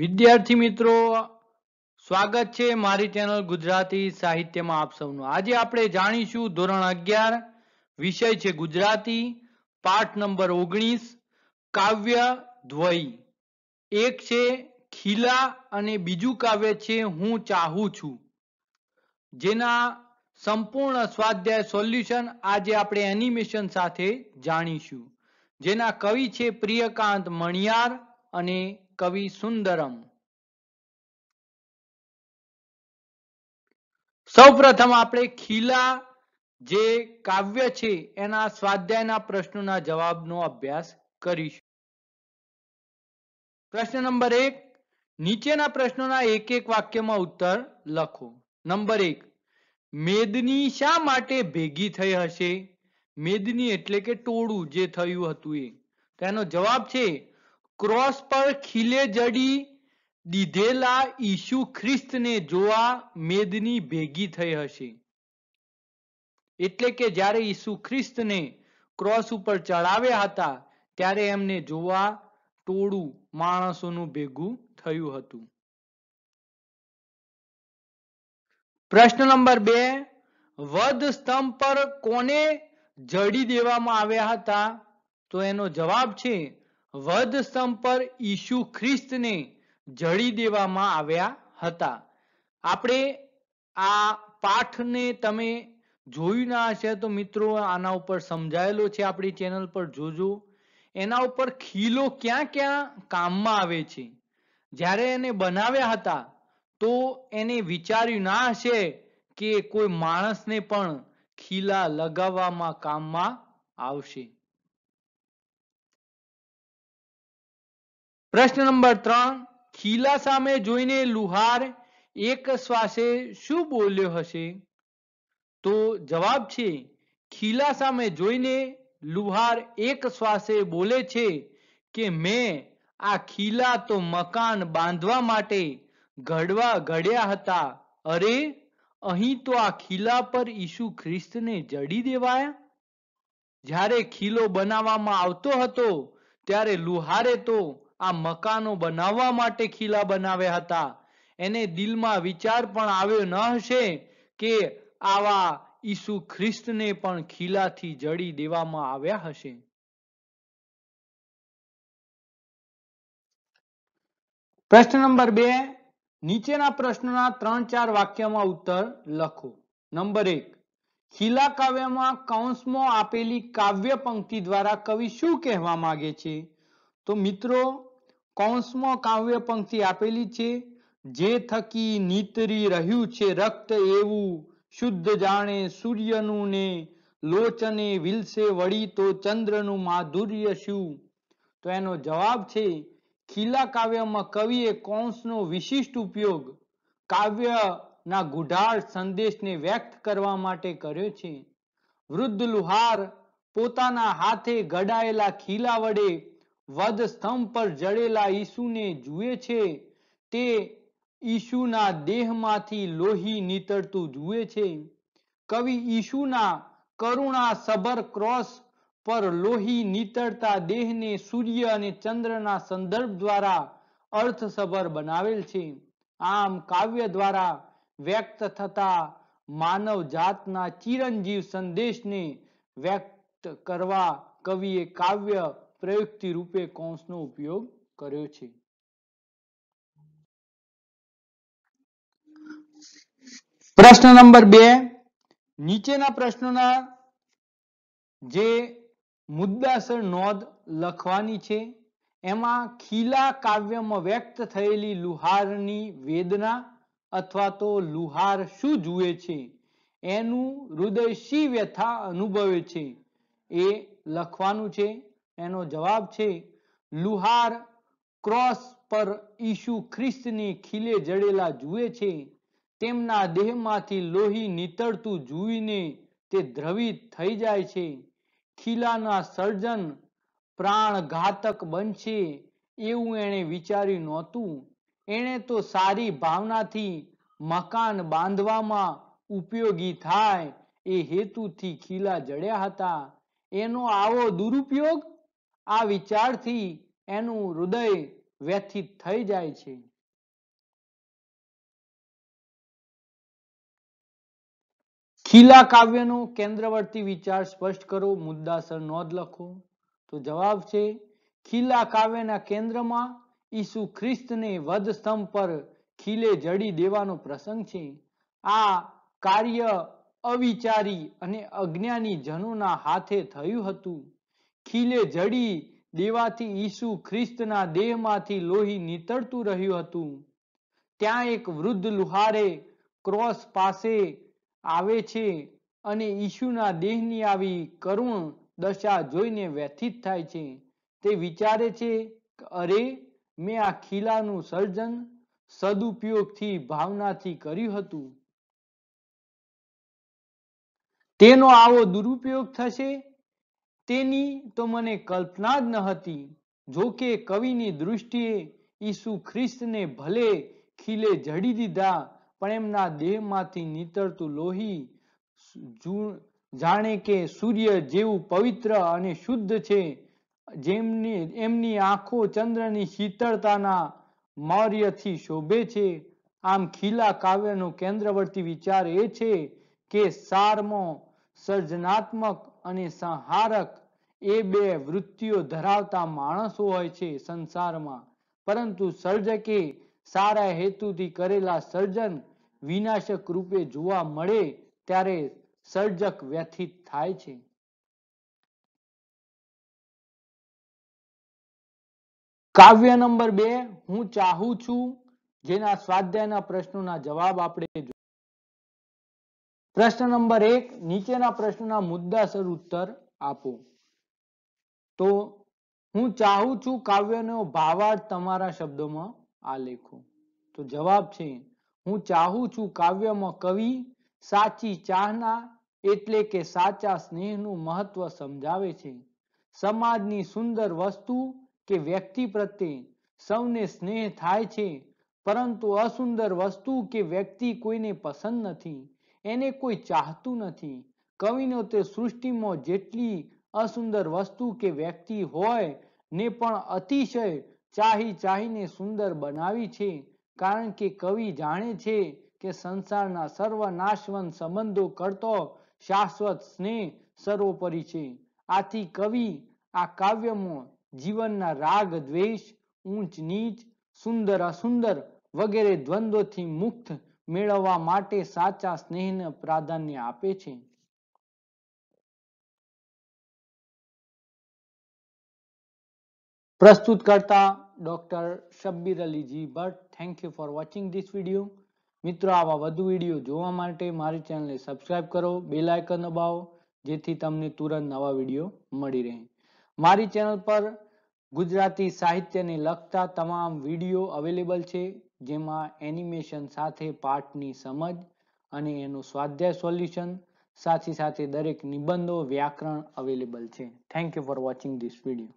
વિદ્યાર્થી મિત્રો સ્વાગત છે મારી ચેનલ ગુજરાતી સાહિત્યમાં આપ સૌનું આજે આપણે જાણીશું ધોરણ અગિયાર વિષય છે ગુજરાતી પાઠ નંબર ઓગણીસ કાવ્ય ધ્વય એક છે ખીલા અને બીજું કાવ્ય છે હું ચાહું છું જેના સંપૂર્ણ સ્વાધ્યાય સોલ્યુશન આજે આપણે એનિમેશન સાથે જાણીશું જેના કવિ છે પ્રિયકાંત મણિયાર અને કવિ સુંદરમ સૌપ્રથમ આપણે ખીલા જે કાવ્ય છે એના સ્વાધ્યાયના પ્રશ્નોના જવાબનો અભ્યાસ કરીશું પ્રશ્ન નંબર એક નીચેના પ્રશ્નોના એક એક વાક્યમાં ઉત્તર લખો નંબર એક મેદની શા માટે ભેગી થઈ હશે મેદની એટલે કે ટોળું જે થયું હતું એ તેનો જવાબ છે ક્રોસ પર ખીલે જડી દીધેલા ઈસુ ખ્રિસ્તને જોવા મેદની ભેગી થઈ હશે એટલે કે જ્યારે ઈસુ ખ્રિસ્તને ક્રોસ ઉપર ચડાવ્યા હતા ત્યારે એમને જોવા ટોળું માણસોનું ભેગું થયું હતું પ્રશ્ન નંબર બે વધ સ્તંભ પર કોને જડી દેવામાં આવ્યા હતા તો એનો જવાબ છે વધ સ્તંભ પર ઈસુ ખ્રિસ્તને જડી દેવામાં આવ્યા હતા આપણે આ પાઠને તમે જોયું ના હશે તો મિત્રો આના ઉપર સમજાયેલો છે આપણી ચેનલ પર જોજો એના ઉપર ખીલો ક્યાં ક્યાં કામમાં આવે છે જ્યારે એને બનાવ્યા હતા તો એને વિચાર્યું ના હશે કે કોઈ માણસને પણ ખીલા લગાવવામાં કામમાં આવશે પ્રશ્ન નંબર ત્રણ ખીલા સામે જોઈને લુહાર એક શ્વાસે શું બોલ્યો હશે તો જવાબ છે ખીલા સામે જોઈને લુહાર એક શ્વાસે બોલે છે કે મેં આ ખીલા તો મકાન બાંધવા માટે ઘડવા ઘડ્યા હતા અરે અહીં તો આ ખીલા પર ઈસુ ખ્રિસ્તને જડી દેવાયા જ્યારે ખીલો બનાવવામાં આવતો હતો ત્યારે લુહારે તો આ મકાનો બનાવવા માટે ખીલા બનાવ્યા હતા એને દિલમાં વિચાર પણ આવ્યો ન હશે કે આવા ઈસુ ખ્રિસ્તને પણ ખીલાથી જડી દેવામાં આવ્યા હશે પ્રશ્ન નંબર બે નીચેના પ્રશ્નના ત્રણ ચાર વાક્યમાં ઉત્તર લખો નંબર એક ખીલા કાવ્યમાં કૌંસમાં આપેલી કાવ્ય પંક્તિ દ્વારા કવિ શું કહેવા માગે છે તો મિત્રો કૌંસમાં કાવ્ય પંક્તિ આપેલી છે જે થકી નીતરી રહ્યું છે રક્ત એવું શુદ્ધ જાણે સૂર્યનું ને લોચને વિલસે વળી તો ચંદ્રનું માધુર્ય શું તો એનો જવાબ છે ખીલા કાવ્યમાં કવિએ કૌંસનો વિશિષ્ટ ઉપયોગ કાવ્યના ગુઢાળ સંદેશને વ્યક્ત કરવા માટે કર્યો છે વૃદ્ધ લુહાર પોતાના હાથે ઘડાયેલા ખીલા વડે વધ સ્તંભ પર જડેલા ઈસુને જુએ છે તે ઈશુના દેહમાંથી લોહી નીતરતું જુએ છે કવિ ઈશુના કરુણા સબર ક્રોસ પર લોહી નીતરતા દેહને સૂર્ય અને ચંદ્રના સંદર્ભ દ્વારા અર્થસભર બનાવેલ છે આમ કાવ્ય દ્વારા વ્યક્ત થતા માનવ જાતના ચિરંજીવ સંદેશને વ્યક્ત કરવા કવિએ કાવ્ય પ્રયુક્તિ રૂપે કૌંસનો ઉપયોગ કર્યો છે પ્રશ્ન નંબર બે નીચેના પ્રશ્નોના જે મુદ્દાસર નોંધ લખવાની છે એમાં ખીલા કાવ્યમાં વ્યક્ત થયેલી લુહારની વેદના અથવા તો લુહાર શું જુએ છે એનું હૃદય શી વ્યથા અનુભવે છે એ લખવાનું છે એનો જવાબ છે લુહાર ક્રોસ પર ઈસુ ખ્રિસ્તની ખીલે જડેલા જુએ છે તેમના દેહમાંથી લોહી નીતળતું જુઈને તે દ્રવિત થઈ જાય છે ખીલાના સર્જન પ્રાણઘાતક બનશે એવું એણે વિચાર્યું નહોતું એણે તો સારી ભાવનાથી મકાન બાંધવામાં ઉપયોગી થાય એ હેતુથી ખીલા જડ્યા હતા એનો આવો દુરુપયોગ આ વિચારથી એનું હૃદય વ્યથિત થઈ જાય છે ખીલા કાવ્યનો કેન્દ્રવર્તી વિચાર સ્પષ્ટ કરો મુદ્દાસર નોંધ લખો તો જવાબ છે ખીલા કાવ્યના કેન્દ્રમાં ઈસુ ખ્રિસ્તને વધ સ્તંભ પર ખીલે જડી દેવાનો પ્રસંગ છે આ કાર્ય અવિચારી અને અજ્ઞાની જનોના હાથે થયું હતું ખીલે જડી દેવાથી ઈસુ ખ્રિસ્તના દેહમાંથી લોહી નીતરતું રહ્યું હતું ત્યાં એક વૃદ્ધ લુહારે ક્રોસ પાસે આવે છે અને ઈસુના દેહની આવી કરુણ દશા જોઈને વ્યથિત થાય છે તે વિચારે છે અરે મેં આ ખીલાનું સર્જન સદુપયોગથી ભાવનાથી કર્યું હતું તેનો આવો દુરુપયોગ થશે તેની તો મને કલ્પના જ ન હતી જો કવિની દૃષ્ટિએ ઈસુ ખ્રિસ્તને ભલે ખીલે જડી દીધા પણ એમના દેહમાંથી નીતરતું લોહી જાણે કે સૂર્ય જેવું પવિત્ર અને શુદ્ધ છે જેમની એમની આંખો ચંદ્રની શીતળતાના મૌર્યથી શોભે છે આમ ખીલા કાવ્યનો કેન્દ્રવર્તી વિચાર એ છે કે સારમો સર્જનાત્મક અને સંહારક એ બે વૃત્તિઓ ધરાવતા માણસો હોય છે સંસારમાં પરંતુ સર્જકે સારા હેતુથી કરેલા સર્જન વિનાશક રૂપે જોવા મળે ત્યારે સર્જક વ્યથિત થાય છે કાવ્ય નંબર બે હું ચાહું છું જેના સ્વાધ્યાયના પ્રશ્નોના જવાબ આપણે પ્રશ્ન નંબર એક નીચેના પ્રશ્નના મુદ્દાસર ઉત્તર આપો તો હું ચાહું છું કાવ્યનો ભાવાર્થ તમારા શબ્દોમાં આ તો જવાબ છે હું ચાહું છું કાવ્યમાં કવિ સાચી ચાહના એટલે કે સાચા સ્નેહનું મહત્વ સમજાવે છે સમાજની સુંદર વસ્તુ કે વ્યક્તિ પ્રત્યે સૌને સ્નેહ થાય છે પરંતુ અસુંદર વસ્તુ કે વ્યક્તિ કોઈને પસંદ નથી એને કોઈ ચાહતું નથી કવિનો તે સૃષ્ટિમાં જેટલી અસુંદર વસ્તુ કે વ્યક્તિ હોય ને પણ અતિશય ચાહી ચાહીને સુંદર બનાવી છે કારણ કે કવિ જાણે છે કે સંસારના સર્વનાશવંત સંબંધો કરતો શાશ્વત સ્નેહ સર્વોપરી છે આથી કવિ આ કાવ્યમાં જીવનના રાગ દ્વેષ ઊંચ નીચ સુંદર અસુંદર વગેરે દ્વંદ્વથી મુક્ત મેળવવા માટે સાચા સ્નેહને પ્રાધાન્ય આપે છે પ્રસ્તુત કરતા ડોક્ટર શબ્બીર અલીજી Bhatt thank you for watching this video મિત્રો આવા વધુ વિડીયો જોવા માટે મારી ચેનલને સબસ્ક્રાઇબ કરો બેલ આઇકન દબાવો જેથી તમને તુરંત નવા વિડીયો મળી રહે મારી ચેનલ પર ગુજરાતી સાહિત્યને લગતા તમામ વિડીયો અવેલેબલ છે જેમાં એનિમેશન સાથે પાઠની સમજ અને એનું સ્વાધ્યાય સોલ્યુશન સાથે સાથે દરેક નિબંધો વ્યાકરણ અવેલેબલ છે thank you for watching this video